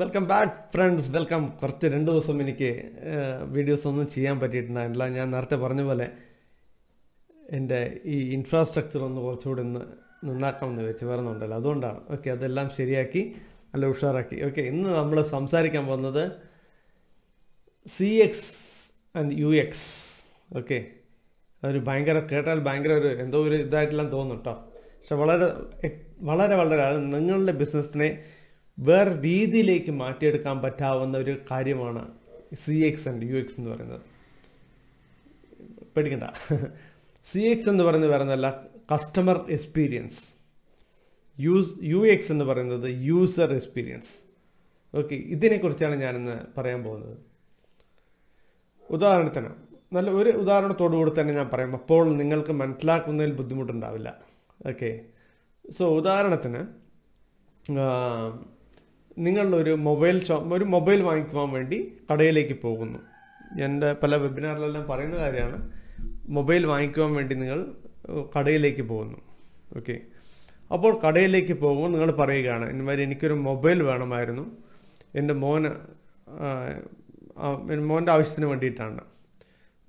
welcome back friends welcome കുറച്ച് രണ്ട് ദിവസം എനിക്ക് വീഡിയോസ് ഒന്നും ചെയ്യാൻ പറ്റിയിട്ടുണ്ടായിരുന്നില്ല ഞാൻ നേരത്തെ പറഞ്ഞ പോലെ എൻ്റെ ഈ ഇൻഫ്രാസ്ട്രക്ചർ ഒന്ന് കുറച്ചുകൂടി ഒന്ന് നന്നാക്കാമെന്ന് വെച്ച് വരുന്നുണ്ടല്ലോ അതുകൊണ്ടാണ് ഓക്കെ അതെല്ലാം ശരിയാക്കി നല്ല ഉഷാറാക്കി ഓക്കെ ഇന്ന് നമ്മൾ സംസാരിക്കാൻ പോകുന്നത് C X and U X okay അതൊരു ഭയങ്കര കേട്ടാൽ ഭയങ്കര ഒരു എന്തോ ഒരു ഇതായിട്ടെല്ലാം തോന്നും കേട്ടോ പക്ഷെ വളരെ വളരെ വളരെ അത് നിങ്ങളുടെ ബിസിനസ്സിനെ വേറെ രീതിയിലേക്ക് മാറ്റിയെടുക്കാൻ പറ്റാവുന്ന ഒരു കാര്യമാണ് C X and U X എന്ന് പറയുന്നത് പേടിക്കണ്ട സി എക്സ് എന്ന് പറയുന്നത് പറയുന്നതല്ല customer experience use U X എന്ന് പറയുന്നത് യൂസർ എക്സ്പീരിയൻസ് ഓക്കെ ഇതിനെക്കുറിച്ചാണ് ഞാനിന്ന് പറയാൻ പോകുന്നത് ഉദാഹരണത്തിന് നല്ല ഒരു ഉദാഹരണത്തോടു കൂടി തന്നെ ഞാൻ പറയാം അപ്പോൾ നിങ്ങൾക്ക് മനസ്സിലാക്കുന്നതിൽ ബുദ്ധിമുട്ടുണ്ടാവില്ല ഓക്കെ സോ ഉദാഹരണത്തിന് നിങ്ങളൊരു മൊബൈൽ ഷോപ്പ് ഒരു മൊബൈൽ വാങ്ങിക്കുവാൻ വേണ്ടി കടയിലേക്ക് പോകുന്നു എൻ്റെ പല വെബിനാറിലെല്ലാം പറയുന്ന കാര്യമാണ് മൊബൈൽ വാങ്ങിക്കുവാൻ വേണ്ടി നിങ്ങൾ കടയിലേക്ക് പോകുന്നു ഓക്കെ അപ്പോൾ കടയിലേക്ക് പോകുമ്പോൾ നിങ്ങൾ പറയുകയാണ് ഇന്നുമാതിരി എനിക്കൊരു മൊബൈൽ വേണമായിരുന്നു എൻ്റെ മോന് മോൻ്റെ ആവശ്യത്തിന് വേണ്ടിയിട്ടാണ്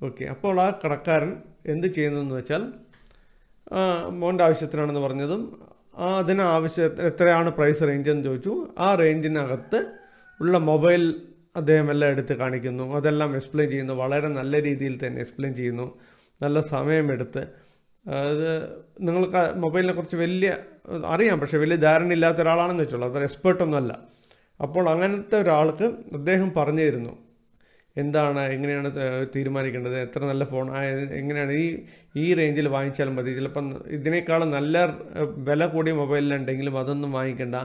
ഓക്കെ അപ്പോൾ ആ കടക്കാരൻ എന്ത് ചെയ്യുന്നതെന്ന് വെച്ചാൽ മോൻ്റെ ആവശ്യത്തിനാണെന്ന് പറഞ്ഞതും അതിനാവശ്യ എത്രയാണ് പ്രൈസ് റേഞ്ച് എന്ന് ചോദിച്ചു ആ റേഞ്ചിനകത്ത് ഉള്ള മൊബൈൽ അദ്ദേഹം എല്ലാം എടുത്ത് കാണിക്കുന്നു അതെല്ലാം എക്സ്പ്ലെയിൻ ചെയ്യുന്നു വളരെ നല്ല രീതിയിൽ തന്നെ എക്സ്പ്ലെയിൻ ചെയ്യുന്നു നല്ല സമയമെടുത്ത് അത് നിങ്ങൾക്ക് മൊബൈലിനെ കുറിച്ച് വലിയ അറിയാം പക്ഷേ വലിയ ധാരണ ഇല്ലാത്ത ഒരാളാണെന്ന് വെച്ചോളൂ അത്ര എക്സ്പേർട്ടൊന്നുമല്ല അപ്പോൾ അങ്ങനത്തെ ഒരാൾക്ക് അദ്ദേഹം പറഞ്ഞു തരുന്നു എന്താണ് എങ്ങനെയാണ് തീരുമാനിക്കേണ്ടത് എത്ര നല്ല ഫോൺ എങ്ങനെയാണ് ഈ ഈ റേഞ്ചിൽ വാങ്ങിച്ചാൽ മതി ചിലപ്പം ഇതിനേക്കാളും നല്ല വില കൂടിയ മൊബൈലിലുണ്ടെങ്കിലും അതൊന്നും വാങ്ങിക്കേണ്ട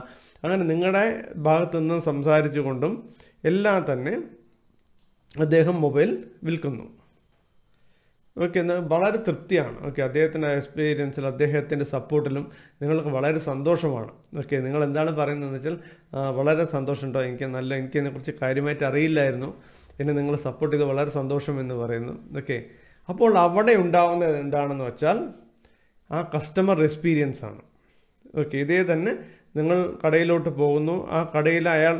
അങ്ങനെ നിങ്ങളുടെ ഭാഗത്തുനിന്നും കൊണ്ടും എല്ലാം തന്നെ അദ്ദേഹം മൊബൈൽ വിൽക്കുന്നു ഓക്കെ എന്നാൽ വളരെ തൃപ്തിയാണ് ഓക്കെ അദ്ദേഹത്തിൻ്റെ എക്സ്പീരിയൻസിൽ അദ്ദേഹത്തിൻ്റെ സപ്പോർട്ടിലും നിങ്ങൾക്ക് വളരെ സന്തോഷമാണ് ഓക്കെ നിങ്ങൾ എന്താണ് പറയുന്നതെന്ന് വെച്ചാൽ വളരെ സന്തോഷമുണ്ടോ എനിക്ക് നല്ല എനിക്കതിനെക്കുറിച്ച് കാര്യമായിട്ട് അറിയില്ലായിരുന്നു എന്നെ നിങ്ങൾ സപ്പോർട്ട് ചെയ്ത് വളരെ സന്തോഷം എന്ന് പറയുന്നു ഓക്കെ അപ്പോൾ അവിടെ ഉണ്ടാവുന്നത് എന്താണെന്ന് വെച്ചാൽ ആ കസ്റ്റമർ എക്സ്പീരിയൻസ് ആണ് ഓക്കെ ഇതേ തന്നെ നിങ്ങൾ കടയിലോട്ട് പോകുന്നു ആ കടയിൽ അയാൾ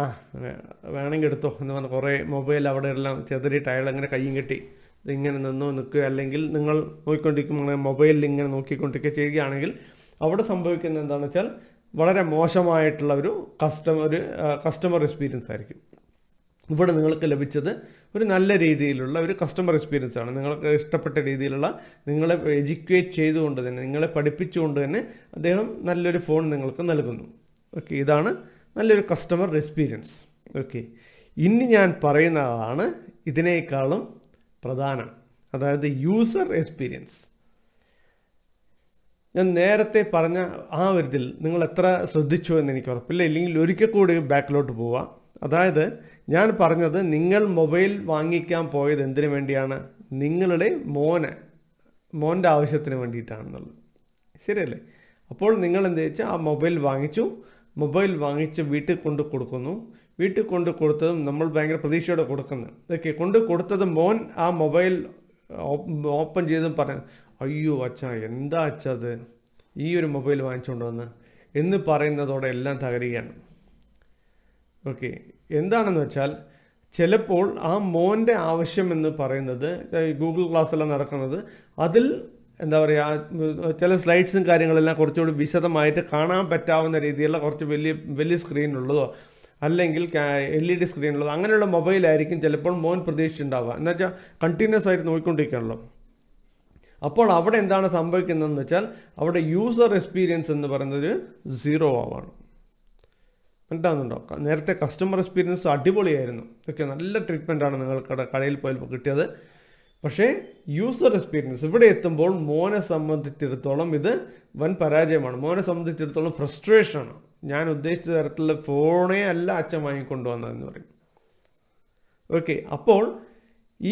ആ വേണമെങ്കിൽ എടുത്തോ എന്ന് പറഞ്ഞാൽ കുറേ മൊബൈൽ അവിടെ എല്ലാം ചെതറിയിട്ട് അയാൾ അങ്ങനെ കയ്യും കെട്ടി ഇങ്ങനെ നിന്നോ നിൽക്കുക അല്ലെങ്കിൽ നിങ്ങൾ നോക്കിക്കൊണ്ടിരിക്കുമ്പോൾ മൊബൈലിൽ ഇങ്ങനെ നോക്കിക്കൊണ്ടിരിക്കുക ചെയ്യുകയാണെങ്കിൽ അവിടെ സംഭവിക്കുന്നത് എന്താണെന്ന് വെച്ചാൽ വളരെ മോശമായിട്ടുള്ള ഒരു കസ്റ്റമർ കസ്റ്റമർ എക്സ്പീരിയൻസ് ആയിരിക്കും ഇവിടെ നിങ്ങൾക്ക് ലഭിച്ചത് ഒരു നല്ല രീതിയിലുള്ള ഒരു കസ്റ്റമർ എക്സ്പീരിയൻസ് ആണ് നിങ്ങൾക്ക് ഇഷ്ടപ്പെട്ട രീതിയിലുള്ള നിങ്ങളെ എഡ്യൂക്കേറ്റ് ചെയ്തുകൊണ്ട് തന്നെ നിങ്ങളെ പഠിപ്പിച്ചുകൊണ്ട് തന്നെ അദ്ദേഹം നല്ലൊരു ഫോൺ നിങ്ങൾക്ക് നൽകുന്നു ഓക്കെ ഇതാണ് നല്ലൊരു കസ്റ്റമർ എക്സ്പീരിയൻസ് ഓക്കെ ഇനി ഞാൻ പറയുന്നതാണ് ഇതിനേക്കാളും പ്രധാനം അതായത് യൂസർ എക്സ്പീരിയൻസ് ഞാൻ നേരത്തെ പറഞ്ഞ ആ ഒരു ഇതിൽ നിങ്ങൾ എത്ര ശ്രദ്ധിച്ചു എന്ന് എനിക്ക് ഉറപ്പില്ല ഇല്ലെങ്കിൽ ഒരിക്കൽ കൂടി ബാക്കിലോട്ട് പോവാം അതായത് ഞാൻ പറഞ്ഞത് നിങ്ങൾ മൊബൈൽ വാങ്ങിക്കാൻ പോയത് എന്തിനു വേണ്ടിയാണ് നിങ്ങളുടെ മോന് മോൻ്റെ ആവശ്യത്തിന് വേണ്ടിയിട്ടാണെന്നുള്ളത് ശരിയല്ലേ അപ്പോൾ നിങ്ങൾ എന്ത് വെച്ചാൽ ആ മൊബൈൽ വാങ്ങിച്ചു മൊബൈൽ വാങ്ങിച്ച് വീട്ടിൽ കൊണ്ട് കൊടുക്കുന്നു വീട്ടിൽ കൊണ്ട് കൊടുത്തതും നമ്മൾ ഭയങ്കര പ്രതീക്ഷയോടെ കൊടുക്കുന്നു ഓക്കെ കൊണ്ട് കൊടുത്തത് മോൻ ആ മൊബൈൽ ഓപ്പൺ ചെയ്തും പറഞ്ഞു അയ്യോ അച്ഛാ എന്താ അച്ഛത് ഈ ഒരു മൊബൈൽ വാങ്ങിച്ചുകൊണ്ട് വന്ന് എന്ന് പറയുന്നതോടെ എല്ലാം തകരുകയാണ് ഓക്കെ എന്താണെന്ന് വെച്ചാൽ ചിലപ്പോൾ ആ മോൻ്റെ ആവശ്യം എന്ന് പറയുന്നത് ഗൂഗിൾ ക്ലാസ്സെല്ലാം നടക്കുന്നത് അതിൽ എന്താ പറയുക ചില സ്ലൈഡ്സും കാര്യങ്ങളെല്ലാം കുറച്ചുകൂടി വിശദമായിട്ട് കാണാൻ പറ്റാവുന്ന രീതിയിലുള്ള കുറച്ച് വലിയ വലിയ സ്ക്രീനുള്ളതോ അല്ലെങ്കിൽ എൽ ഇ ഡി സ്ക്രീനുള്ളതോ അങ്ങനെയുള്ള മൊബൈലായിരിക്കും ചിലപ്പോൾ മോൻ പ്രതീക്ഷിച്ചിട്ടുണ്ടാവുക വെച്ചാൽ കണ്ടിന്യൂസ് ആയിട്ട് നോക്കിക്കൊണ്ടിരിക്കുകയാണല്ലോ അപ്പോൾ അവിടെ എന്താണ് സംഭവിക്കുന്നതെന്ന് വെച്ചാൽ അവിടെ യൂസർ എക്സ്പീരിയൻസ് എന്ന് പറയുന്നത് സീറോ ആവാണ് മനസ്സിലാകുന്നുണ്ടോ നേരത്തെ കസ്റ്റമർ എക്സ്പീരിയൻസ് അടിപൊളിയായിരുന്നു ഇതൊക്കെ നല്ല ട്രീറ്റ്മെൻറ്റാണ് നിങ്ങൾക്കടെ കടയിൽ പോയപ്പോൾ കിട്ടിയത് പക്ഷേ യൂസർ എക്സ്പീരിയൻസ് ഇവിടെ എത്തുമ്പോൾ മോനെ സംബന്ധിച്ചിടത്തോളം ഇത് വൻ പരാജയമാണ് മോനെ സംബന്ധിച്ചിടത്തോളം ഫ്രസ്ട്രേഷനാണ് ഞാൻ ഉദ്ദേശിച്ച തരത്തിലുള്ള ഫോണേ അല്ല അച്ഛൻ വാങ്ങിക്കൊണ്ടുവന്നതെന്ന് പറയും ഓക്കെ അപ്പോൾ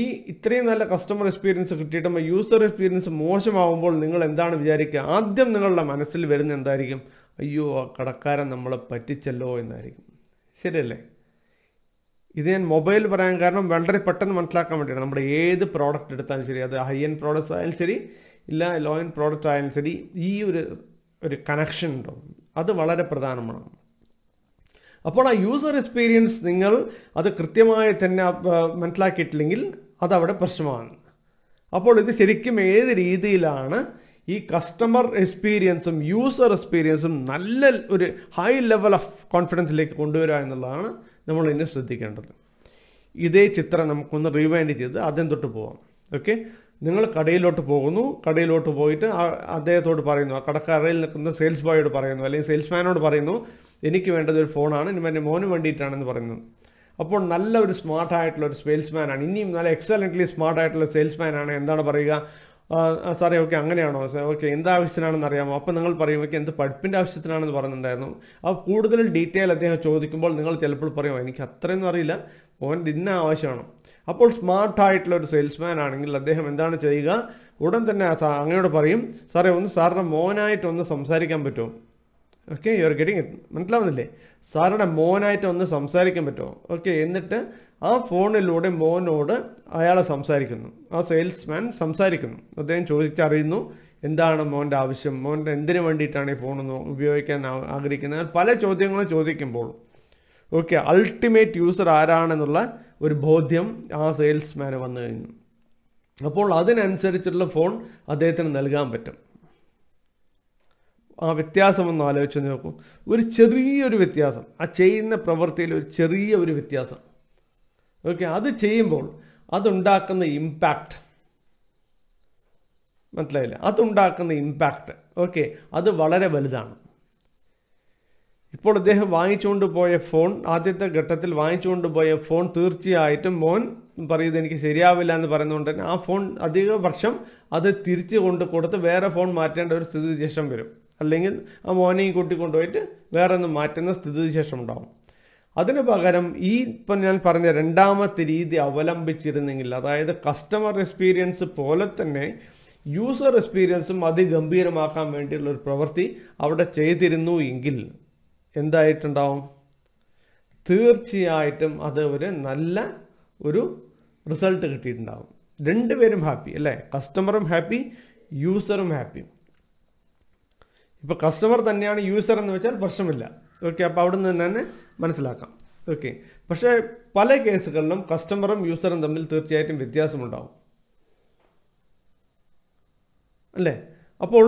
ഈ ഇത്രയും നല്ല കസ്റ്റമർ എക്സ്പീരിയൻസ് കിട്ടിയിട്ടുമ്പോൾ യൂസർ എക്സ്പീരിയൻസ് മോശമാവുമ്പോൾ നിങ്ങൾ എന്താണ് വിചാരിക്കുക ആദ്യം നിങ്ങളുടെ മനസ്സിൽ വരുന്ന എന്തായിരിക്കും അയ്യോ ആ കടക്കാരൻ നമ്മളെ പറ്റിച്ചല്ലോ എന്നായിരിക്കും ശരിയല്ലേ ഇത് ഞാൻ മൊബൈൽ പറയാൻ കാരണം വളരെ പെട്ടെന്ന് മനസ്സിലാക്കാൻ വേണ്ടിയാണ് നമ്മുടെ ഏത് പ്രോഡക്റ്റ് എടുത്താലും ശരി അത് ഹൈ എൻഡ് പ്രോഡക്റ്റ്സ് ആയാലും ശരി ഇല്ല ലോ എൻഡ് പ്രോഡക്റ്റ് ആയാലും ശരി ഈ ഒരു ഒരു കണക്ഷൻ ഉണ്ടോ അത് വളരെ പ്രധാനമാണ് അപ്പോൾ ആ യൂസർ എക്സ്പീരിയൻസ് നിങ്ങൾ അത് കൃത്യമായി തന്നെ മനസ്സിലാക്കിയിട്ടില്ലെങ്കിൽ അതവിടെ പ്രശ്നമാണ് അപ്പോൾ ഇത് ശരിക്കും ഏത് രീതിയിലാണ് ഈ കസ്റ്റമർ എക്സ്പീരിയൻസും യൂസർ എക്സ്പീരിയൻസും നല്ല ഒരു ഹൈ ലെവൽ ഓഫ് കോൺഫിഡൻസിലേക്ക് കൊണ്ടുവരിക എന്നുള്ളതാണ് നമ്മൾ ഇനി ശ്രദ്ധിക്കേണ്ടത് ഇതേ ചിത്രം നമുക്കൊന്ന് റീവൈൻഡ് ചെയ്ത് ആദ്യം തൊട്ട് പോവാം ഓക്കെ നിങ്ങൾ കടയിലോട്ട് പോകുന്നു കടയിലോട്ട് പോയിട്ട് അദ്ദേഹത്തോട് പറയുന്നു ആ കടക്കാരയിൽ നിൽക്കുന്ന സെയിൽസ് ബോയോട് പറയുന്നു അല്ലെങ്കിൽ സെയിൽസ്മാനോട് പറയുന്നു എനിക്ക് വേണ്ടത് ഒരു ഫോണാണ് ഇനി എൻ്റെ മോനും വേണ്ടിയിട്ടാണെന്ന് പറയുന്നു അപ്പോൾ നല്ല ഒരു സ്മാർട്ട് ആയിട്ടുള്ള ഒരു സെയിൽസ്മാനാണ് ഇനിയും നല്ല എക്സലൻ്റ്ലി സ്മാർട്ട് ആയിട്ടുള്ള സെയിൽസ്മാനാണ് എന്താണ് പറയുക സാറേ ഓക്കെ അങ്ങനെയാണോ ഓക്കെ എന്ത് ആവശ്യത്തിനാണെന്ന് അറിയാമോ അപ്പം നിങ്ങൾ പറയും ഓക്കെ എന്ത് പഠിപ്പിൻ്റെ ആവശ്യത്തിനാണെന്ന് പറഞ്ഞിട്ടുണ്ടായിരുന്നു അപ്പോൾ കൂടുതൽ ഡീറ്റെയിൽ അദ്ദേഹം ചോദിക്കുമ്പോൾ നിങ്ങൾ ചിലപ്പോൾ പറയുമോ എനിക്ക് അത്രയൊന്നും അറിയില്ല ഓൻ്റെ ഇന്ന ആവശ്യമാണ് അപ്പോൾ സ്മാർട്ടായിട്ടുള്ള ഒരു സെയിൽസ്മാൻ ആണെങ്കിൽ അദ്ദേഹം എന്താണ് ചെയ്യുക ഉടൻ തന്നെ അങ്ങയോട് പറയും സാറേ ഒന്ന് സാറിൻ്റെ മോനായിട്ടൊന്ന് ഒന്ന് സംസാരിക്കാൻ പറ്റുമോ okay you are getting it മനസ്സിലാവുന്നില്ലേ സാറുടെ മോനായിട്ട് ഒന്ന് സംസാരിക്കാൻ പറ്റുമോ ഓക്കെ എന്നിട്ട് ആ ഫോണിലൂടെ മോനോട് അയാളെ സംസാരിക്കുന്നു ആ സെയിൽസ്മാൻ സംസാരിക്കുന്നു അദ്ദേഹം ചോദിച്ചറിയുന്നു എന്താണ് മോൻ്റെ ആവശ്യം മോൻ്റെ എന്തിനു വേണ്ടിയിട്ടാണ് ഈ ഫോൺ ഉപയോഗിക്കാൻ ആഗ്രഹിക്കുന്നത് പല ചോദ്യങ്ങളും ചോദിക്കുമ്പോൾ ഓക്കെ അൾട്ടിമേറ്റ് യൂസർ ആരാണെന്നുള്ള ഒരു ബോധ്യം ആ സെയിൽസ്മാന് വന്നു കഴിഞ്ഞു അപ്പോൾ അതിനനുസരിച്ചുള്ള ഫോൺ അദ്ദേഹത്തിന് നൽകാൻ പറ്റും ആ വ്യത്യാസം ഒന്ന് ആലോചിച്ച് നോക്കൂ ഒരു ചെറിയൊരു വ്യത്യാസം ആ ചെയ്യുന്ന പ്രവൃത്തിയിൽ ഒരു ചെറിയ ഒരു വ്യത്യാസം ഓക്കെ അത് ചെയ്യുമ്പോൾ അതുണ്ടാക്കുന്ന ഇമ്പാക്റ്റ് മനസ്സിലായില്ല അതുണ്ടാക്കുന്ന ഇമ്പാക്റ്റ് ഓക്കെ അത് വളരെ വലുതാണ് ഇപ്പോൾ അദ്ദേഹം വാങ്ങിച്ചുകൊണ്ട് പോയ ഫോൺ ആദ്യത്തെ ഘട്ടത്തിൽ വാങ്ങിച്ചുകൊണ്ട് പോയ ഫോൺ തീർച്ചയായിട്ടും മോൻ പറയുന്നത് എനിക്ക് ശരിയാവില്ല എന്ന് പറയുന്നതുകൊണ്ട് തന്നെ ആ ഫോൺ അധിക വർഷം അത് തിരിച്ചു കൊണ്ട് കൊടുത്ത് വേറെ ഫോൺ മാറ്റേണ്ട ഒരു സ്ഥിതി വിശേഷം വരും അല്ലെങ്കിൽ ആ മോനെയും കൂട്ടി കൊണ്ടുപോയിട്ട് വേറെ ഒന്ന് മാറ്റുന്ന സ്ഥിതിവിശേഷം ഉണ്ടാവും അതിന് പകരം ഈ ഇപ്പം ഞാൻ പറഞ്ഞ രണ്ടാമത്തെ രീതി അവലംബിച്ചിരുന്നെങ്കിൽ അതായത് കസ്റ്റമർ എക്സ്പീരിയൻസ് പോലെ തന്നെ യൂസർ എക്സ്പീരിയൻസും അതിഗംഭീരമാക്കാൻ വേണ്ടിയുള്ള ഒരു പ്രവൃത്തി അവിടെ ചെയ്തിരുന്നു എങ്കിൽ എന്തായിട്ടുണ്ടാവും തീർച്ചയായിട്ടും അത് ഒരു നല്ല ഒരു റിസൾട്ട് കിട്ടിയിട്ടുണ്ടാവും രണ്ടുപേരും ഹാപ്പി അല്ലേ കസ്റ്റമറും ഹാപ്പി യൂസറും ഹാപ്പി ഇപ്പോൾ കസ്റ്റമർ തന്നെയാണ് യൂസർ എന്ന് വെച്ചാൽ പ്രശ്നമില്ല ഓക്കെ അപ്പോൾ അവിടെ നിന്ന് തന്നെ മനസ്സിലാക്കാം ഓക്കെ പക്ഷേ പല കേസുകളിലും കസ്റ്റമറും യൂസറും തമ്മിൽ തീർച്ചയായിട്ടും വ്യത്യാസമുണ്ടാവും അല്ലേ അപ്പോൾ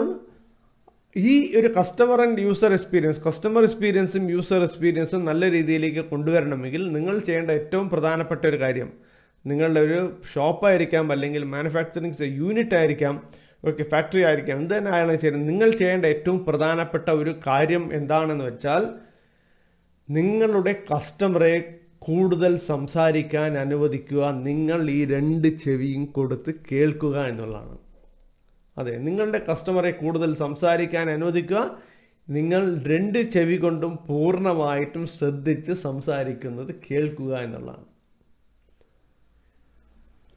ഈ ഒരു customer and user experience customer എക്സ്പീരിയൻസും യൂസർ എക്സ്പീരിയൻസും നല്ല രീതിയിലേക്ക് കൊണ്ടുവരണമെങ്കിൽ നിങ്ങൾ ചെയ്യേണ്ട ഏറ്റവും പ്രധാനപ്പെട്ട ഒരു കാര്യം നിങ്ങളുടെ ഒരു ഷോപ്പായിരിക്കാം അല്ലെങ്കിൽ മാനുഫാക്ചറിങ് യൂണിറ്റ് ആയിരിക്കാം ഓക്കെ ഫാക്ടറി ആയിരിക്കാം എന്ത് തന്നെ ആയാലും ശരി നിങ്ങൾ ചെയ്യേണ്ട ഏറ്റവും പ്രധാനപ്പെട്ട ഒരു കാര്യം എന്താണെന്ന് വെച്ചാൽ നിങ്ങളുടെ കസ്റ്റമറെ കൂടുതൽ സംസാരിക്കാൻ അനുവദിക്കുക നിങ്ങൾ ഈ രണ്ട് ചെവിയും കൊടുത്ത് കേൾക്കുക എന്നുള്ളതാണ് അതെ നിങ്ങളുടെ കസ്റ്റമറെ കൂടുതൽ സംസാരിക്കാൻ അനുവദിക്കുക നിങ്ങൾ രണ്ട് ചെവി കൊണ്ടും പൂർണ്ണമായിട്ടും ശ്രദ്ധിച്ച് സംസാരിക്കുന്നത് കേൾക്കുക എന്നുള്ളതാണ്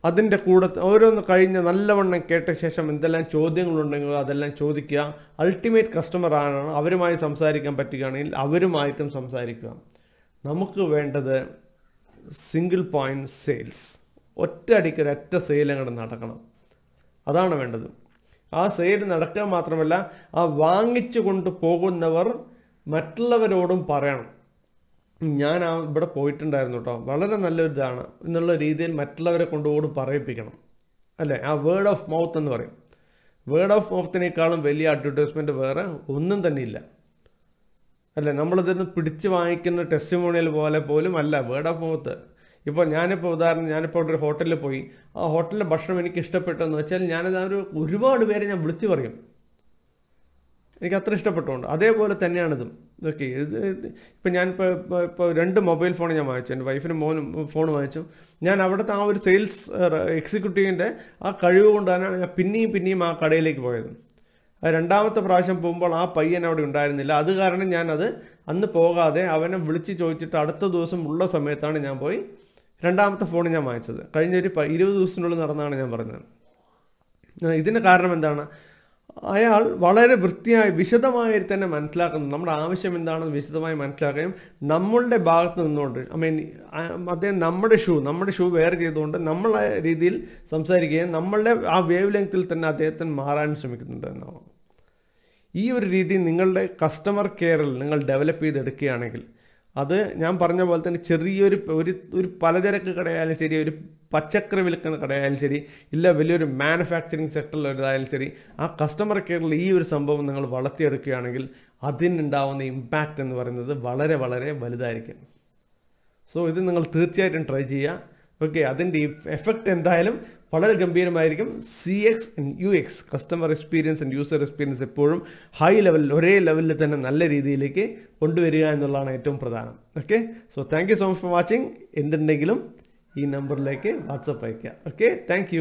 അതിൻ്റെ കൂടെ ഓരോന്ന് കഴിഞ്ഞ് നല്ലവണ്ണം കേട്ട ശേഷം എന്തെല്ലാം ചോദ്യങ്ങളുണ്ടെങ്കിൽ അതെല്ലാം ചോദിക്കുക അൾട്ടിമേറ്റ് കസ്റ്റമർ ആണ് അവരുമായി സംസാരിക്കാൻ പറ്റുകയാണെങ്കിൽ അവരുമായിട്ടും സംസാരിക്കുക നമുക്ക് വേണ്ടത് സിംഗിൾ പോയിൻ്റ് സെയിൽസ് ഒറ്റ അടിക്കൊരൊറ്റ സെയിൽ അങ്ങോട്ട് നടക്കണം അതാണ് വേണ്ടത് ആ സെയിൽ നടക്കുക മാത്രമല്ല ആ വാങ്ങിച്ചു കൊണ്ട് പോകുന്നവർ മറ്റുള്ളവരോടും പറയണം ഞാൻ ആ ഇവിടെ പോയിട്ടുണ്ടായിരുന്നു കേട്ടോ വളരെ നല്ലൊരു ഇതാണ് എന്നുള്ള രീതിയിൽ മറ്റുള്ളവരെ കൊണ്ടുപോട് പറയിപ്പിക്കണം അല്ലേ ആ വേർഡ് ഓഫ് മൗത്ത് എന്ന് പറയും വേർഡ് ഓഫ് മൗത്തിനേക്കാളും വലിയ അഡ്വർടൈസ്മെൻറ്റ് വേറെ ഒന്നും തന്നെ ഇല്ല അല്ലേ നമ്മളിതൊന്ന് പിടിച്ച് വാങ്ങിക്കുന്ന ടെസ്റ്റിമോണിയൽ പോലെ പോലും അല്ല വേർഡ് ഓഫ് മൗത്ത് ഇപ്പോൾ ഞാനിപ്പോൾ ഉദാഹരണം ഞാനിപ്പോൾ ഒരു ഹോട്ടലിൽ പോയി ആ ഹോട്ടലിലെ ഭക്ഷണം എനിക്ക് ഇഷ്ടപ്പെട്ടെന്ന് വെച്ചാൽ ഞാനത് ഒരു ഒരുപാട് പേരെ ഞാൻ വിളിച്ചു പറയും എനിക്ക് അത്ര ഇഷ്ടപ്പെട്ടുകൊണ്ട് അതേപോലെ തന്നെയാണിതും ഓക്കെ ഇത് ഇപ്പം ഞാൻ ഇപ്പോൾ ഇപ്പോൾ രണ്ട് മൊബൈൽ ഫോൺ ഞാൻ വാങ്ങിച്ചു എൻ്റെ വൈഫിനും മോനും ഫോൺ വാങ്ങിച്ചു ഞാൻ അവിടുത്തെ ആ ഒരു സെയിൽസ് എക്സിക്യൂട്ടീവിൻ്റെ ആ കഴിവ് കൊണ്ട് തന്നെയാണ് ഞാൻ പിന്നെയും പിന്നെയും ആ കടയിലേക്ക് പോയത് രണ്ടാമത്തെ പ്രാവശ്യം പോകുമ്പോൾ ആ പയ്യൻ അവിടെ ഉണ്ടായിരുന്നില്ല അത് കാരണം ഞാനത് അന്ന് പോകാതെ അവനെ വിളിച്ച് ചോദിച്ചിട്ട് അടുത്ത ദിവസം ഉള്ള സമയത്താണ് ഞാൻ പോയി രണ്ടാമത്തെ ഫോൺ ഞാൻ വാങ്ങിച്ചത് കഴിഞ്ഞൊരു ഇരുപത് ദിവസത്തിനുള്ളിൽ നടന്നാണ് ഞാൻ പറഞ്ഞത് ഇതിന് കാരണം എന്താണ് അയാൾ വളരെ വൃത്തിയായി വിശദമായി തന്നെ മനസ്സിലാക്കുന്നു നമ്മുടെ ആവശ്യം എന്താണെന്ന് വിശദമായി മനസ്സിലാക്കുകയും നമ്മളുടെ ഭാഗത്ത് നിന്നുകൊണ്ട് ഐ മീൻ അദ്ദേഹം നമ്മുടെ ഷൂ നമ്മുടെ ഷൂ വെയർ ചെയ്തുകൊണ്ട് നമ്മളെ രീതിയിൽ സംസാരിക്കുകയും നമ്മളുടെ ആ വേവ് ലെങ്ത്തിൽ തന്നെ അദ്ദേഹത്തിന് മാറാൻ ശ്രമിക്കുന്നുണ്ട് എന്നാണ് ഈ ഒരു രീതി നിങ്ങളുടെ കസ്റ്റമർ കെയറിൽ നിങ്ങൾ ഡെവലപ്പ് ചെയ്തെടുക്കുകയാണെങ്കിൽ അത് ഞാൻ പറഞ്ഞ പോലെ തന്നെ ചെറിയൊരു ഒരു ഒരു പലചരക്ക് കടയായാലും ശരി ഒരു പച്ചക്കറി വിൽക്കുന്ന കടയായാലും ശരി ഇല്ല വലിയൊരു മാനുഫാക്ചറിങ് സെക്ടറിലൊരിതായാലും ശരി ആ കസ്റ്റമർ കെയറിൽ ഈ ഒരു സംഭവം നിങ്ങൾ വളർത്തിയെടുക്കുകയാണെങ്കിൽ അതിനുണ്ടാവുന്ന ഇമ്പാക്റ്റ് എന്ന് പറയുന്നത് വളരെ വളരെ വലുതായിരിക്കും സോ ഇത് നിങ്ങൾ തീർച്ചയായിട്ടും ട്രൈ ചെയ്യുക ഓക്കെ അതിൻ്റെ എഫക്റ്റ് എന്തായാലും വളരെ ഗംഭീരമായിരിക്കും C X U X customer experience and user experience എപ്പോഴും ഹൈ ലെവലിൽ ഒരേ ലെവലിൽ തന്നെ നല്ല രീതിയിലേക്ക് കൊണ്ടുവരിക എന്നുള്ളതാണ് ഏറ്റവും പ്രധാനം okay so thank you so much for watching എന്തുണ്ടെങ്കിലും ഈ നമ്പറിലേക്ക് വാട്സപ്പ് അയയ്ക്കുക ഓക്കെ താങ്ക്